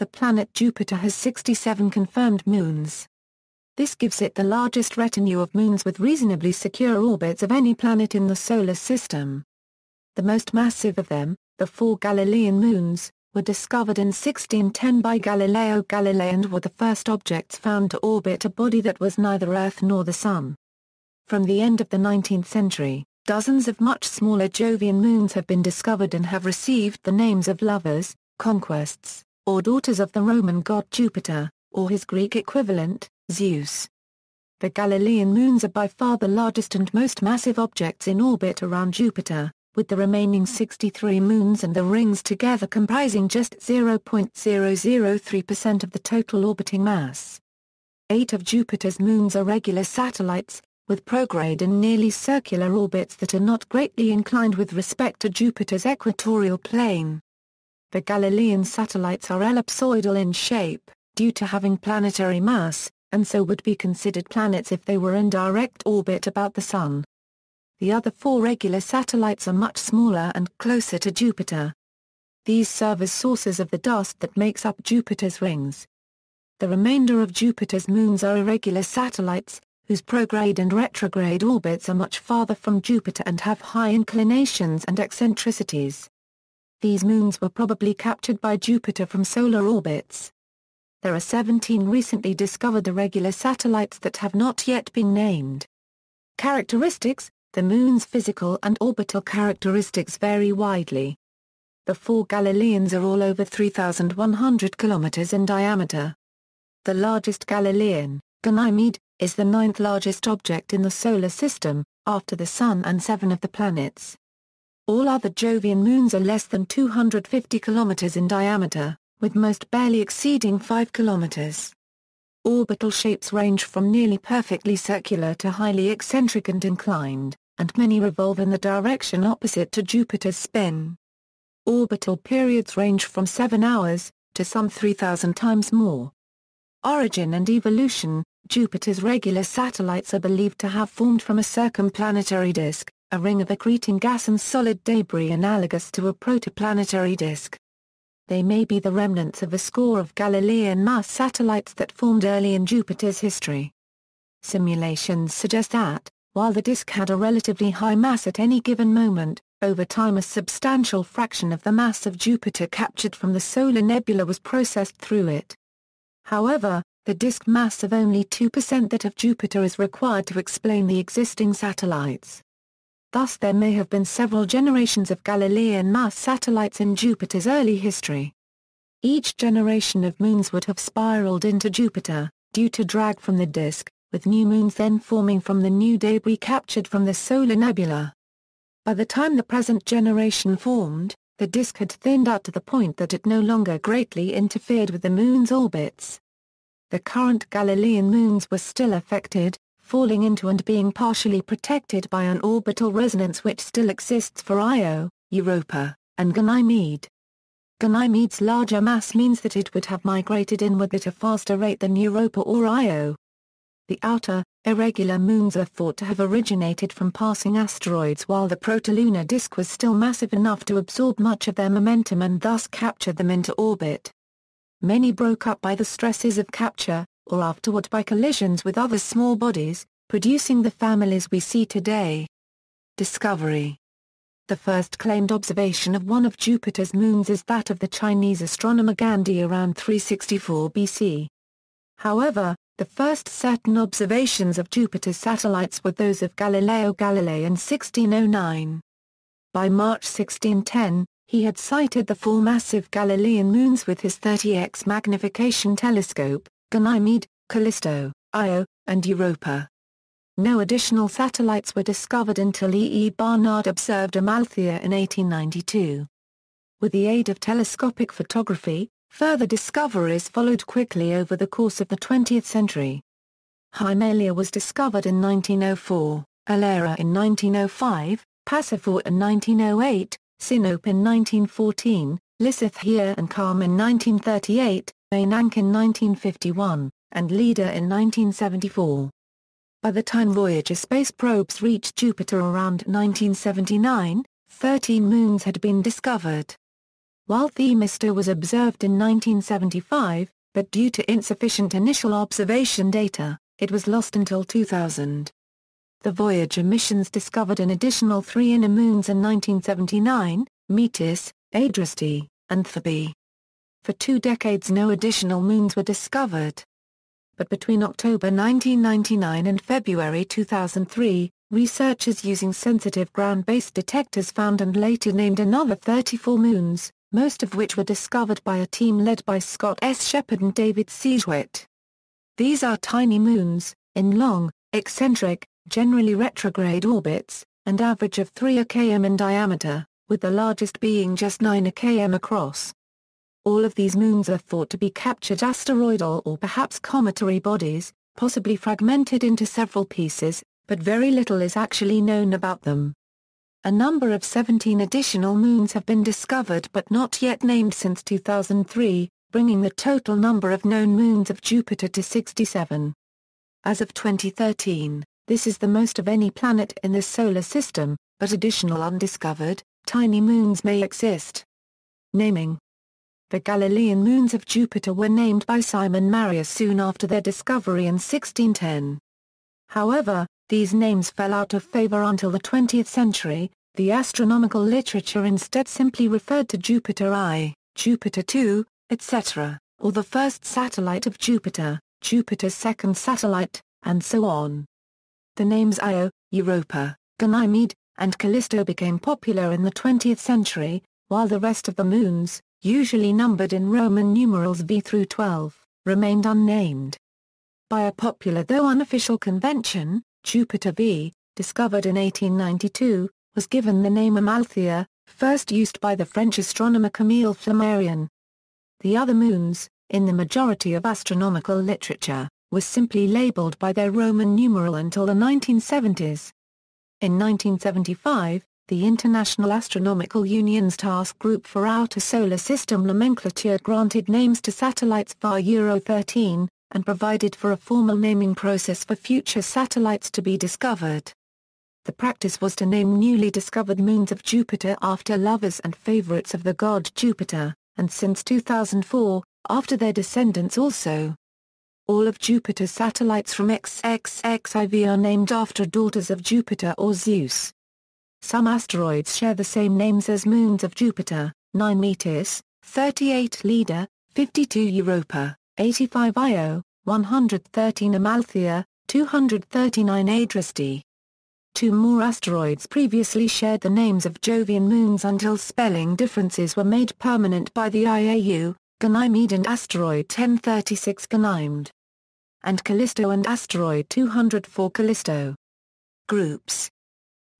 the planet Jupiter has 67 confirmed moons. This gives it the largest retinue of moons with reasonably secure orbits of any planet in the Solar System. The most massive of them, the four Galilean moons, were discovered in 1610 by Galileo Galilei and were the first objects found to orbit a body that was neither Earth nor the Sun. From the end of the 19th century, dozens of much smaller Jovian moons have been discovered and have received the names of lovers, conquests, or daughters of the Roman god Jupiter, or his Greek equivalent, Zeus. The Galilean moons are by far the largest and most massive objects in orbit around Jupiter, with the remaining 63 moons and the rings together comprising just 0.003% of the total orbiting mass. Eight of Jupiter's moons are regular satellites, with prograde and nearly circular orbits that are not greatly inclined with respect to Jupiter's equatorial plane. The Galilean satellites are ellipsoidal in shape, due to having planetary mass, and so would be considered planets if they were in direct orbit about the Sun. The other four regular satellites are much smaller and closer to Jupiter. These serve as sources of the dust that makes up Jupiter's rings. The remainder of Jupiter's moons are irregular satellites, whose prograde and retrograde orbits are much farther from Jupiter and have high inclinations and eccentricities. These moons were probably captured by Jupiter from solar orbits. There are 17 recently discovered irregular satellites that have not yet been named. Characteristics The moon's physical and orbital characteristics vary widely. The four Galileans are all over 3,100 kilometers in diameter. The largest Galilean, Ganymede, is the ninth largest object in the Solar System, after the Sun and seven of the planets. All other Jovian moons are less than 250 km in diameter, with most barely exceeding 5 km. Orbital shapes range from nearly perfectly circular to highly eccentric and inclined, and many revolve in the direction opposite to Jupiter's spin. Orbital periods range from 7 hours, to some 3,000 times more. Origin and evolution Jupiter's regular satellites are believed to have formed from a circumplanetary disk, a ring of accreting gas and solid debris analogous to a protoplanetary disk. They may be the remnants of a score of Galilean mass satellites that formed early in Jupiter's history. Simulations suggest that, while the disk had a relatively high mass at any given moment, over time a substantial fraction of the mass of Jupiter captured from the solar nebula was processed through it. However, the disk mass of only 2% that of Jupiter is required to explain the existing satellites. Thus there may have been several generations of Galilean mass satellites in Jupiter's early history. Each generation of moons would have spiraled into Jupiter, due to drag from the disk, with new moons then forming from the new debris captured from the solar nebula. By the time the present generation formed, the disk had thinned out to the point that it no longer greatly interfered with the moon's orbits. The current Galilean moons were still affected, falling into and being partially protected by an orbital resonance which still exists for Io, Europa, and Ganymede. Ganymede's larger mass means that it would have migrated inward at a faster rate than Europa or Io. The outer, irregular moons are thought to have originated from passing asteroids while the protolunar disk was still massive enough to absorb much of their momentum and thus capture them into orbit. Many broke up by the stresses of capture, or afterward by collisions with other small bodies, producing the families we see today. Discovery The first claimed observation of one of Jupiter's moons is that of the Chinese astronomer Gandhi around 364 BC. However, the first certain observations of Jupiter's satellites were those of Galileo Galilei in 1609. By March 1610, he had sighted the four massive Galilean moons with his 30x magnification telescope, Ganymede, Callisto, Io, and Europa. No additional satellites were discovered until E. E. Barnard observed Amalthea in 1892. With the aid of telescopic photography, further discoveries followed quickly over the course of the 20th century. Himalia was discovered in 1904, Alera in 1905, Pasiphae in 1908, Sinope in 1914, Lysithia and Carm in 1938, Mainank in 1951 and Leader in 1974. By the time Voyager space probes reached Jupiter around 1979, 13 moons had been discovered. While Themisto was observed in 1975, but due to insufficient initial observation data, it was lost until 2000. The Voyager missions discovered an additional three inner moons in 1979, Metis, Adraste, and Thabe. For two decades no additional moons were discovered but between October 1999 and February 2003, researchers using sensitive ground-based detectors found and later named another 34 moons, most of which were discovered by a team led by Scott S. Shepard and David Siegewitt. These are tiny moons, in long, eccentric, generally retrograde orbits, and average of 3 km in diameter, with the largest being just 9 km across. All of these moons are thought to be captured asteroidal or perhaps cometary bodies, possibly fragmented into several pieces, but very little is actually known about them. A number of 17 additional moons have been discovered but not yet named since 2003, bringing the total number of known moons of Jupiter to 67. As of 2013, this is the most of any planet in the Solar System, but additional undiscovered, tiny moons may exist. Naming the Galilean moons of Jupiter were named by Simon Marius soon after their discovery in 1610. However, these names fell out of favor until the 20th century, the astronomical literature instead simply referred to Jupiter I, Jupiter II, etc., or the first satellite of Jupiter, Jupiter's second satellite, and so on. The names Io, Europa, Ganymede, and Callisto became popular in the 20th century, while the rest of the moons, usually numbered in Roman numerals V through 12, remained unnamed. By a popular though unofficial convention, Jupiter V, discovered in 1892, was given the name Amalthea, first used by the French astronomer Camille Flammarion. The other moons, in the majority of astronomical literature, were simply labeled by their Roman numeral until the 1970s. In 1975, the International Astronomical Union's task group for outer solar system nomenclature granted names to satellites via Euro 13, and provided for a formal naming process for future satellites to be discovered. The practice was to name newly discovered moons of Jupiter after lovers and favorites of the god Jupiter, and since 2004, after their descendants also. All of Jupiter's satellites from XXXIV are named after daughters of Jupiter or Zeus. Some asteroids share the same names as moons of Jupiter, 9 Metis, 38 Leda, 52 Europa, 85 Io, 113 Amalthea, 239 Adraste. Two more asteroids previously shared the names of Jovian moons until spelling differences were made permanent by the IAU, Ganymede and asteroid 1036 Ganymed, And Callisto and asteroid 204 Callisto. Groups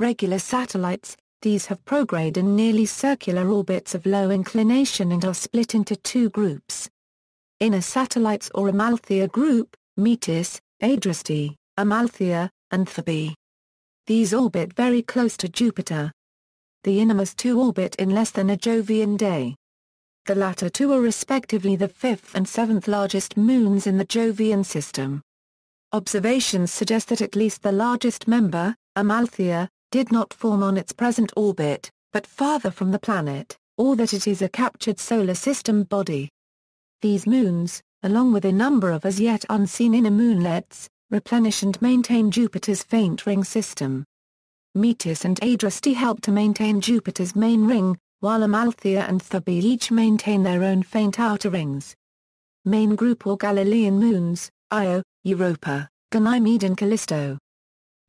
Regular satellites, these have prograde and nearly circular orbits of low inclination and are split into two groups. Inner satellites or Amalthea group, Metis, Adraste, Amalthea, and Thebe. These orbit very close to Jupiter. The innermost two orbit in less than a Jovian day. The latter two are respectively the fifth and seventh largest moons in the Jovian system. Observations suggest that at least the largest member, Amalthea, did not form on its present orbit, but farther from the planet, or that it is a captured solar system body. These moons, along with a number of as yet unseen inner moonlets, replenish and maintain Jupiter's faint ring system. Metis and Adraste help to maintain Jupiter's main ring, while Amalthea and Thubi each maintain their own faint outer rings. Main group or Galilean moons, Io, Europa, Ganymede and Callisto,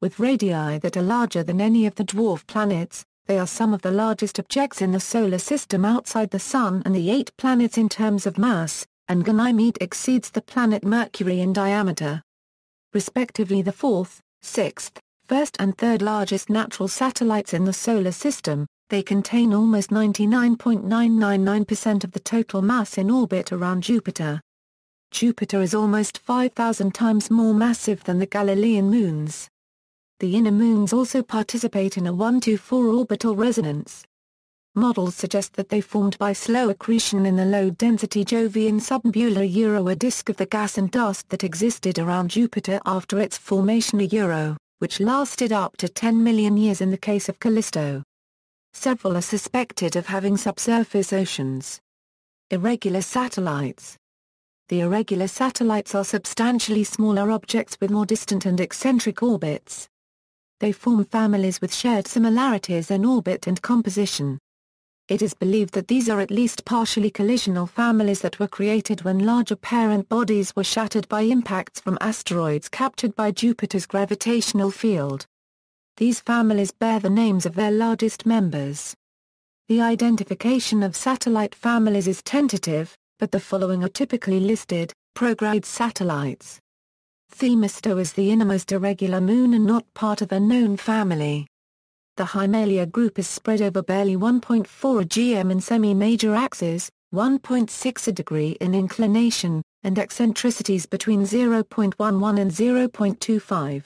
with radii that are larger than any of the dwarf planets, they are some of the largest objects in the Solar System outside the Sun and the eight planets in terms of mass, and Ganymede exceeds the planet Mercury in diameter. Respectively the fourth, sixth, first and third largest natural satellites in the Solar System, they contain almost 99.999% of the total mass in orbit around Jupiter. Jupiter is almost 5,000 times more massive than the Galilean moons. The inner moons also participate in a 1-4 orbital resonance. Models suggest that they formed by slow accretion in the low-density Jovian submular Euro disk of the gas and dust that existed around Jupiter after its formation a Euro, which lasted up to 10 million years in the case of Callisto. Several are suspected of having subsurface oceans. Irregular satellites. The irregular satellites are substantially smaller objects with more distant and eccentric orbits, they form families with shared similarities in orbit and composition. It is believed that these are at least partially collisional families that were created when larger parent bodies were shattered by impacts from asteroids captured by Jupiter's gravitational field. These families bear the names of their largest members. The identification of satellite families is tentative, but the following are typically listed, prograde satellites. Themisto is the innermost irregular moon and not part of a known family. The Himalia group is spread over barely 1.4 gm in semi-major axes, 1.6 a degree in inclination, and eccentricities between 0.11 and 0.25.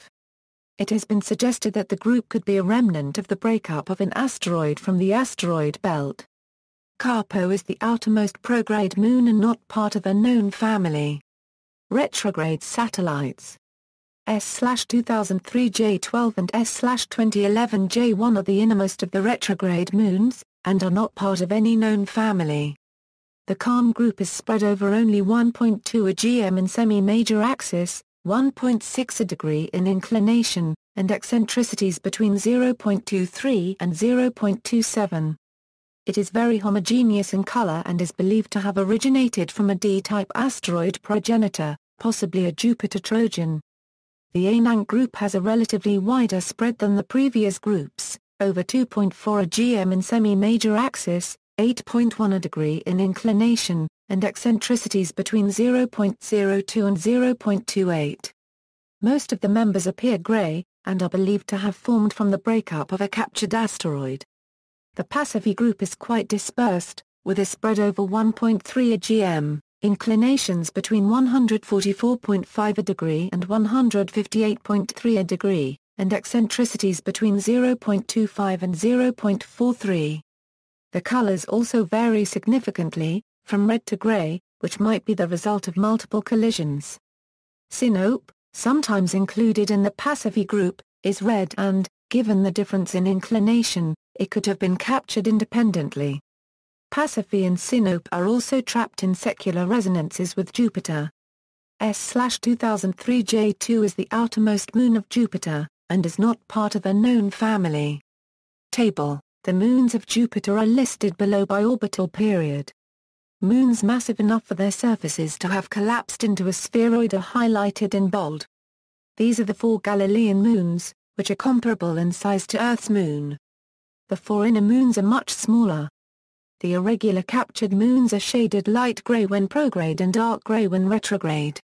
It has been suggested that the group could be a remnant of the breakup of an asteroid from the asteroid belt. Carpo is the outermost prograde moon and not part of a known family retrograde satellites. S-2003 J12 and S-2011 J1 are the innermost of the retrograde moons, and are not part of any known family. The Calm group is spread over only 1.2 a gm in semi-major axis, 1.6 a degree in inclination, and eccentricities between 0.23 and 0.27. It is very homogeneous in color and is believed to have originated from a D-type asteroid progenitor possibly a Jupiter Trojan. The Anank group has a relatively wider spread than the previous groups, over 2.4 a gm in semi-major axis, 8.1 a degree in inclination, and eccentricities between 0.02 and 0.28. Most of the members appear gray, and are believed to have formed from the breakup of a captured asteroid. The Pasiphae group is quite dispersed, with a spread over 1.3 a gm, inclinations between 144.5 a degree and 158.3 a degree, and eccentricities between 0.25 and 0.43. The colors also vary significantly, from red to gray, which might be the result of multiple collisions. Sinope, sometimes included in the Pasiphae group, is red and, given the difference in inclination, it could have been captured independently. Pasiphae and Sinope are also trapped in secular resonances with Jupiter. S/2003 J2 is the outermost moon of Jupiter, and is not part of a known family. Table The moons of Jupiter are listed below by orbital period. Moons massive enough for their surfaces to have collapsed into a spheroid are highlighted in bold. These are the four Galilean moons, which are comparable in size to Earth's moon. The four inner moons are much smaller, the irregular captured moons are shaded light gray when prograde and dark gray when retrograde.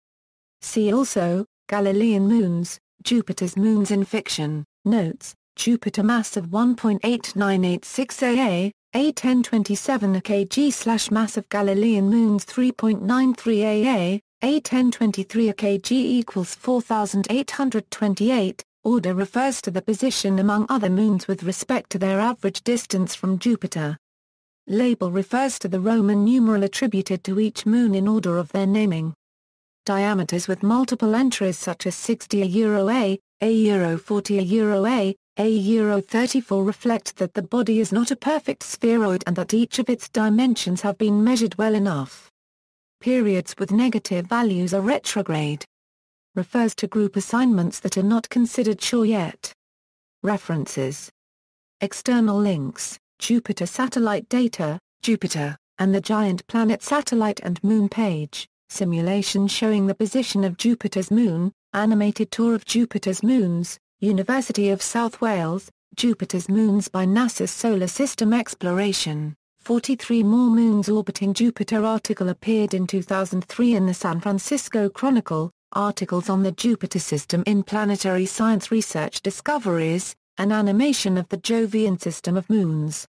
See also, Galilean moons, Jupiter's moons in fiction, notes, Jupiter mass of 1.8986 AA, A1027 kg slash mass of Galilean moons 3.93 AA, A1023 kg equals 4828, order refers to the position among other moons with respect to their average distance from Jupiter. Label refers to the Roman numeral attributed to each moon in order of their naming. Diameters with multiple entries such as 60 a euro a, a euro 40 a euro a, a euro 34 reflect that the body is not a perfect spheroid and that each of its dimensions have been measured well enough. Periods with negative values are retrograde. Refers to group assignments that are not considered sure yet. References. External links. Jupiter satellite data, Jupiter, and the giant planet satellite and moon page, simulation showing the position of Jupiter's moon, animated tour of Jupiter's moons, University of South Wales, Jupiter's moons by NASA's Solar System Exploration. 43 more moons orbiting Jupiter article appeared in 2003 in the San Francisco Chronicle, articles on the Jupiter system in planetary science research discoveries, an animation of the Jovian system of moons.